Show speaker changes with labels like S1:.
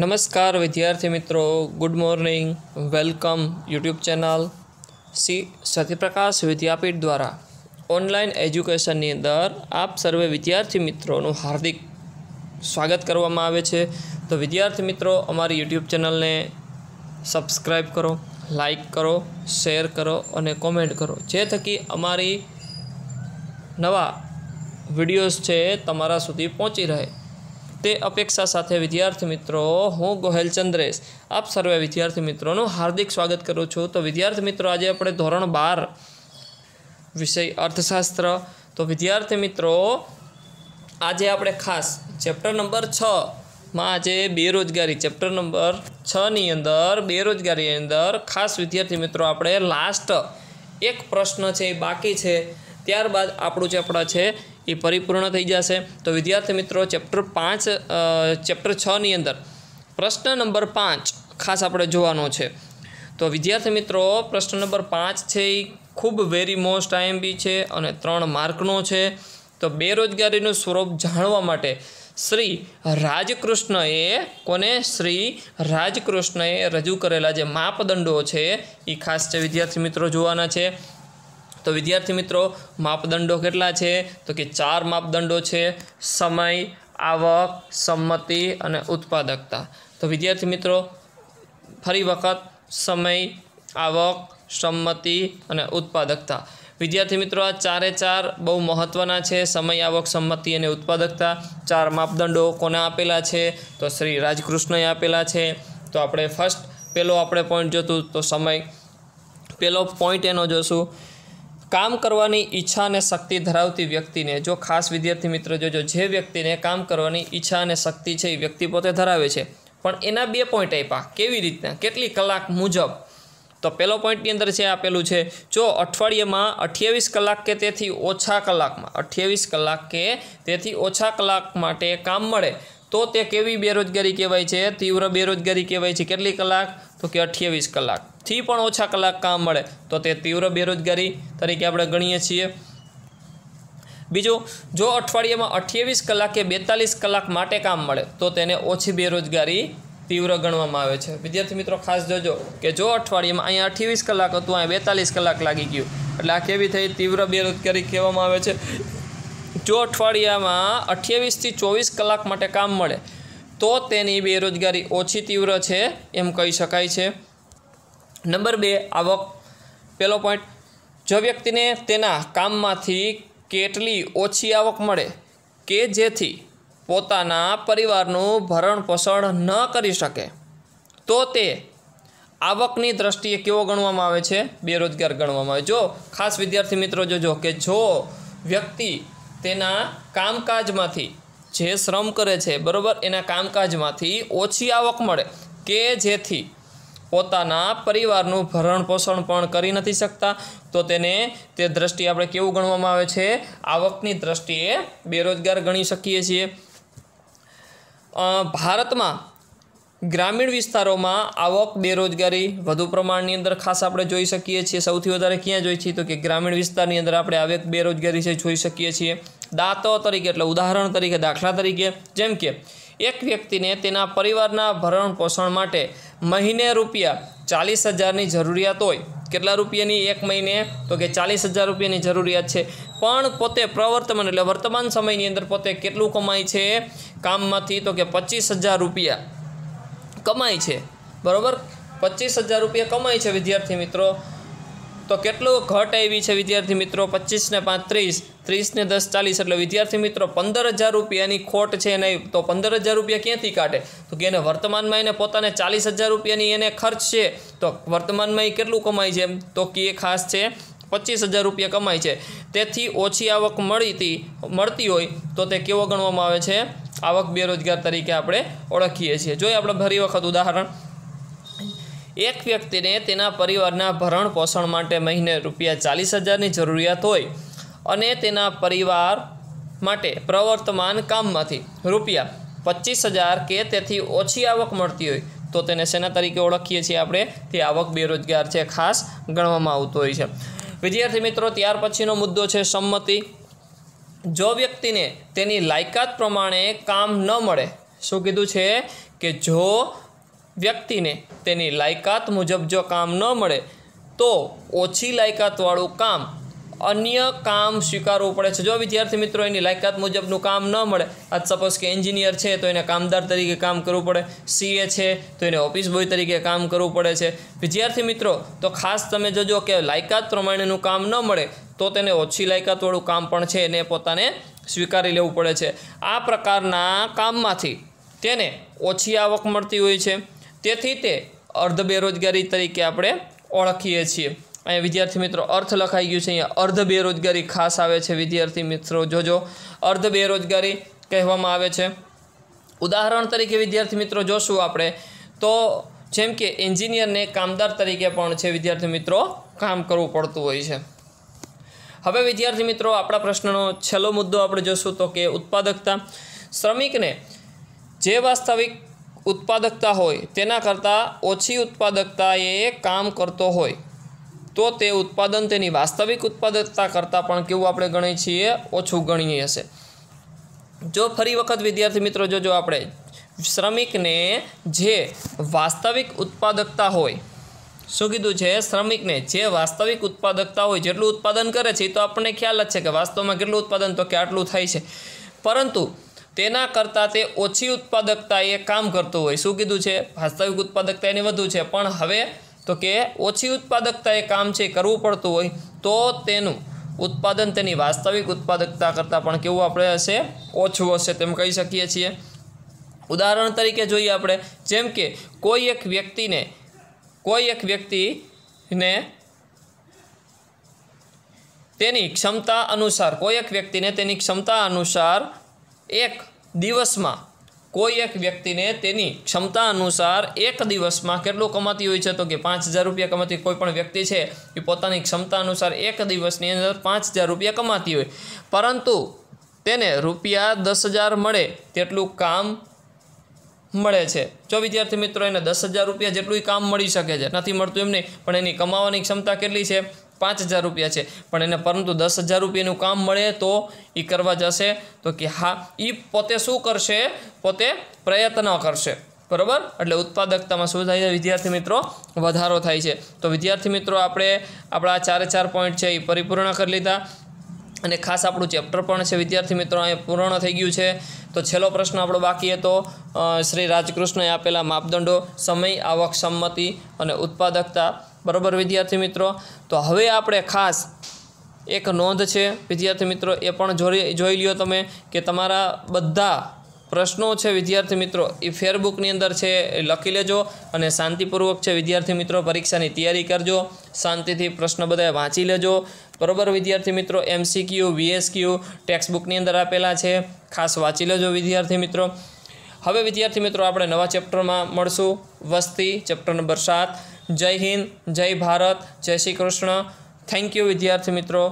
S1: નમસ્કાર વિદ્યાર્થી મિત્રો good morning welcome YouTube channel સી સત્યપ્રકાશ વિદ્યાપીઠ દ્વારા ઓનલાઈન એજ્યુકેશનની અંદર આપ સર્વે વિદ્યાર્થી મિત્રોનું હાર્દિક સ્વાગત કરવામાં આવે છે તો વિદ્યાર્થી મિત્રો અમારી યુટ્યુબ ચેનલને સબસ્ક્રાઈબ કરો લાઈક કરો શેર કરો અને કોમેન્ટ કરો જે થકી અમારી નવા વિડીયોઝ છે તમારા સુધી પહોંચી રહે તે અપેક્ષા સાથે વિદ્યાર્થી મિત્રો હું ગોહેલ ચંદ્રેશ આપ સર્વે વિદ્યાર્થી મિત્રોનું હાર્દિક સ્વાગત કરું છું તો વિદ્યાર્થી મિત્રો આજે આપણે ધોરણ બાર વિષય અર્થશાસ્ત્ર તો વિદ્યાર્થી મિત્રો આજે આપણે ખાસ ચેપ્ટર નંબર છ માં આજે બેરોજગારી ચેપ્ટર નંબર છની અંદર બેરોજગારીની અંદર ખાસ વિદ્યાર્થી મિત્રો આપણે લાસ્ટ એક પ્રશ્ન છે એ બાકી છે ત્યારબાદ આપણું જે આપણા છે એ પરિપૂર્ણ થઈ જશે તો વિદ્યાર્થી મિત્રો ચેપ્ટર પાંચ ચેપ્ટર છની અંદર પ્રશ્ન નંબર પાંચ ખાસ આપણે જોવાનો છે તો વિદ્યાર્થી મિત્રો પ્રશ્ન નંબર પાંચ છે એ ખૂબ વેરી મોસ્ટ આઈએમબી છે અને ત્રણ માર્કનો છે તો બેરોજગારીનું સ્વરૂપ જાણવા માટે શ્રી રાજકૃષ્ણએ કોને શ્રી રાજકૃષ્ણએ રજૂ કરેલા જે માપદંડો છે એ ખાસ છે વિદ્યાર્થી મિત્રો જોવાના છે તો વિદ્યાર્થી મિત્રો માપદંડો કેટલા છે તો કે ચાર માપદંડો છે સમય આવક સંમતિ અને ઉત્પાદકતા તો વિદ્યાર્થી મિત્રો ફરી વખત સમય આવક સંમતિ અને ઉત્પાદકતા વિદ્યાર્થી મિત્રો આ ચારે ચાર બહુ મહત્ત્વના છે સમય આવક સંમતિ અને ઉત્પાદકતા ચાર માપદંડો કોને આપેલા છે તો શ્રી રાજકૃષ્ણએ આપેલા છે તો આપણે ફર્સ્ટ પહેલો આપણે પોઈન્ટ જોતું તો સમય પહેલો પોઈન્ટ એનો જોશું કામ કરવાની ઈચ્છા અને શક્તિ ધરાવતી વ્યક્તિને જો ખાસ વિદ્યાર્થી મિત્ર જોજો જે વ્યક્તિને કામ કરવાની ઈચ્છા અને શક્તિ છે એ વ્યક્તિ પોતે ધરાવે છે પણ એના બે પોઈન્ટ આપ્યા કેવી રીતના કેટલી કલાક મુજબ તો પહેલો પોઈન્ટની અંદર છે આપેલું છે જો અઠવાડિયામાં અઠ્યાવીસ કલાક કે તેથી ઓછા કલાકમાં અઠ્યાવીસ કલાક કે તેથી ઓછા કલાક માટે કામ મળે તો તે કેવી બેરોજગારી કહેવાય છે તીવ્ર બેરોજગારી કહેવાય છે કેટલી કલાક તો કે અઠ્યાવીસ કલાકથી પણ ઓછા કલાક કામ મળે તો તે તીવ્ર બેરોજગારી તરીકે આપણે ગણીએ છીએ બીજું જો અઠવાડિયામાં અઠ્યાવીસ કલાક કે બેતાલીસ કલાક માટે કામ મળે તો તેને ઓછી બેરોજગારી તીવ્ર ગણવામાં આવે છે વિદ્યાર્થી મિત્રો ખાસ જોજો કે જો અઠવાડિયામાં અહીંયા અઠ્યાવીસ કલાક હતું અહીંયા બેતાલીસ કલાક લાગી ગયું એટલે આ કેવી થઈ તીવ્ર બેરોજગારી કહેવામાં આવે છે જો અઠવાડિયામાં અઠ્યાવીસથી ચોવીસ કલાક માટે કામ મળે તો તેની બેરોજગારી ઓછી તીવ્ર છે એમ કહી શકાય છે નંબર બે આવક પહેલો પોઈન્ટ જો વ્યક્તિને તેના કામમાંથી કેટલી ઓછી આવક મળે કે જેથી પોતાના પરિવારનું ભરણ પોષણ ન કરી શકે તો તે આવકની દ્રષ્ટિએ કેવો ગણવામાં આવે છે બેરોજગાર ગણવામાં આવે જો ખાસ વિદ્યાર્થી મિત્રો જોજો કે જો વ્યક્તિ તેના કામકાજમાંથી જે શ્રમ કરે છે બરાબર એના કામકાજમાંથી ઓછી આવક મળે કે જેથી પોતાના પરિવારનું ભરણ પોષણ પણ કરી નથી શકતા તો તેને તે દ્રષ્ટિએ આપણે કેવું ગણવામાં આવે છે આવકની દ્રષ્ટિએ બેરોજગાર ગણી શકીએ છીએ ભારતમાં ગ્રામીણ વિસ્તારોમાં આવક બેરોજગારી વધુ પ્રમાણની અંદર ખાસ આપણે જોઈ શકીએ છીએ સૌથી વધારે ક્યાં જોઈએ છીએ તો કે ગ્રામીણ વિસ્તારની અંદર આપણે આવક બેરોજગારી છે જોઈ શકીએ છીએ દાંતો તરીકે એટલે ઉદાહરણ તરીકે દાખલા તરીકે જેમ કે એક વ્યક્તિને તેના પરિવારના ભરણ પોષણ માટે મહિને રૂપિયા ચાલીસ હજારની જરૂરિયાત હોય કેટલા રૂપિયાની એક મહિને તો કે ચાલીસ હજાર રૂપિયાની જરૂરિયાત છે પણ પોતે પ્રવર્તમાન એટલે વર્તમાન સમયની અંદર પોતે કેટલું કમાય છે કામમાંથી તો કે પચીસ હજાર રૂપિયા કમાય છે બરાબર પચીસ હજાર રૂપિયા કમાય છે વિદ્યાર્થી મિત્રો તો કેટલું ઘટ આવી છે વિદ્યાર્થી મિત્રો પચીસ ને પાંત્રીસ ત્રીસ ને દસ ચાલીસ એટલે વિદ્યાર્થી મિત્રો પંદર હજાર રૂપિયાની ખોટ છે એને તો પંદર હજાર રૂપિયા ક્યાંથી કાઢે તો કે એને વર્તમાનમાં એને પોતાને ચાલીસ હજાર રૂપિયાની એને ખર્ચ છે તો વર્તમાનમાં એ કેટલું કમાય છે તો કે એ ખાસ છે પચીસ હજાર રૂપિયા કમાય છે તેથી ઓછી આવક મળી મળતી હોય તો તે કેવો ગણવામાં આવે છે આવક બેરોજગાર તરીકે આપણે ઓળખીએ છીએ જોઈએ આપણે ફરી વખત ઉદાહરણ એક વ્યક્તિને તેના પરિવારના ભરણ પોષણ માટે મહિને રૂપિયા ચાલીસ હજારની જરૂરિયાત હોય અને તેના પરિવાર માટે પ્રવર્તમાન કામમાંથી રૂપિયા પચીસ હજાર કે તેથી ઓછી આવક મળતી હોય તો તેને શેના તરીકે ઓળખીએ છીએ આપણે તે આવક બેરોજગાર છે ખાસ ગણવામાં આવતો હોય છે વિદ્યાર્થી મિત્રો ત્યાર પછીનો મુદ્દો છે સંમતિ જો વ્યક્તિને તેની લાયકાત પ્રમાણે કામ ન મળે શું કીધું છે કે જો વ્યક્તિને તેની લાયકાત મુજબ જો કામ ન મળે તો ઓછી લાયકાતવાળું કામ અન્ય કામ સ્વીકારવું પડે છે જો વિદ્યાર્થી મિત્રો એની લાયકાત મુજબનું કામ ન મળે આજ સપોઝ કે એન્જિનિયર છે તો એને કામદાર તરીકે કામ કરવું પડે સીએ છે તો એને ઓફિસ બોય તરીકે કામ કરવું પડે છે વિદ્યાર્થી મિત્રો તો ખાસ તમે જોજો કે લાયકાત પ્રમાણેનું કામ ન મળે તો તેને ઓછી લાયકાતવાળું કામ પણ છે એને પોતાને સ્વીકારી લેવું પડે છે આ પ્રકારના કામમાંથી તેને ઓછી આવક મળતી હોય છે તેથી તે અર્ધ બેરોજગારી તરીકે આપણે ઓળખીએ છીએ અહીંયા વિદ્યાર્થી મિત્રો અર્થ લખાઈ ગયું છે અહીંયા અર્ધ બેરોજગારી ખાસ આવે છે વિદ્યાર્થી મિત્રો જોજો અર્ધ બેરોજગારી કહેવામાં આવે છે ઉદાહરણ તરીકે વિદ્યાર્થી મિત્રો જોશું આપણે તો જેમ કે એન્જિનિયરને કામદાર તરીકે પણ છે વિદ્યાર્થી મિત્રો કામ કરવું પડતું હોય છે હવે વિદ્યાર્થી મિત્રો આપણા પ્રશ્નનો છેલ્લો મુદ્દો આપણે જોશું તો કે ઉત્પાદકતા શ્રમિકને જે વાસ્તવિક ઉત્પાદકતા હોય તેના કરતાં ઓછી ઉત્પાદકતા એ કામ કરતો હોય તો તે ઉત્પાદન તેની વાસ્તવિક ઉત્પાદકતા કરતાં પણ કેવું આપણે ગણીએ છીએ ઓછું ગણીએ હશે જો ફરી વખત વિદ્યાર્થી મિત્રો જોજો આપણે શ્રમિકને જે વાસ્તવિક ઉત્પાદકતા હોય શું કીધું છે શ્રમિકને જે વાસ્તવિક ઉત્પાદકતા હોય જેટલું ઉત્પાદન કરે છે એ તો આપણને ખ્યાલ જ છે કે વાસ્તવમાં કેટલું ઉત્પાદન તો કે આટલું થાય છે પરંતુ તેના કરતાં તે ઓછી ઉત્પાદકતા એ કામ કરતો હોય શું કીધું છે વાસ્તવિક ઉત્પાદકતા એની વધુ છે પણ હવે તો કે ઓછી ઉત્પાદકતા એ કામ છે કરવું પડતું હોય તો તેનું ઉત્પાદન તેની વાસ્તવિક ઉત્પાદકતા કરતાં પણ કેવું આપણે હશે ઓછું હશે તેમ કહી શકીએ છીએ ઉદાહરણ તરીકે જોઈએ આપણે જેમ કે કોઈ એક વ્યક્તિને કોઈ એક વ્યક્તિને તેની ક્ષમતા અનુસાર કોઈ એક વ્યક્તિને તેની ક્ષમતા અનુસાર એક દિવસમાં કોઈ એક વ્યક્તિને તેની ક્ષમતા અનુસાર એક દિવસમાં કેટલું કમાતી હોય છે તો કે પાંચ હજાર રૂપિયા કમાતી કોઈ પણ વ્યક્તિ છે એ પોતાની ક્ષમતા અનુસાર એક દિવસની અંદર પાંચ હજાર રૂપિયા કમાતી હોય પરંતુ તેને રૂપિયા દસ હજાર મળે તેટલું કામ મળે છે જો વિદ્યાર્થી મિત્રો એને દસ હજાર રૂપિયા જેટલું કામ મળી શકે છે નથી મળતું એમ નહીં પણ એની કમાવાની ક્ષમતા કેટલી છે પાંચ હજાર રૂપિયા છે પણ એને પરંતુ દસ હજાર રૂપિયાનું કામ મળે તો એ કરવા જશે તો કે હા એ પોતે શું કરશે પોતે પ્રયત્ન કરશે બરાબર એટલે ઉત્પાદકતામાં શું થાય છે વિદ્યાર્થી મિત્રો વધારો થાય છે તો વિદ્યાર્થી મિત્રો આપણે આપણા ચારે ચાર પોઈન્ટ છે એ પરિપૂર્ણ કરી લીધા અને ખાસ આપણું ચેપ્ટર પણ છે વિદ્યાર્થી મિત્રો અહીંયા પૂર્ણ થઈ ગયું છે તો છેલ્લો પ્રશ્ન આપણો બાકી હતો શ્રી રાજકૃષ્ણએ આપેલા માપદંડો સમય આવક સંમતિ અને ઉત્પાદકતા બરાબર વિદ્યાર્થી મિત્રો તો હવે આપણે ખાસ એક નોંધ છે વિદ્યાર્થી મિત્રો એ પણ જોઈ જોઈ લ્યો તમે કે તમારા બધા પ્રશ્નો છે વિદ્યાર્થી મિત્રો એ ફેરબુકની અંદર છે એ લખી લેજો અને શાંતિપૂર્વક છે વિદ્યાર્થી મિત્રો પરીક્ષાની તૈયારી કરજો શાંતિથી પ્રશ્ન બધા વાંચી લેજો બરોબર વિદ્યાર્થી મિત્રો એમસીક્યુ વીએસક્યુ ટેક્સ્ટબુકની અંદર આપેલા છે ખાસ વાંચી લેજો વિદ્યાર્થી મિત્રો હવે વિદ્યાર્થી મિત્રો આપણે નવા ચેપ્ટરમાં મળશું વસ્તી ચેપ્ટર નંબર સાત જય હિન્દ જય ભારત જય શ્રી કૃષ્ણ થેન્ક યુ વિદ્યાર્થી મિત્રો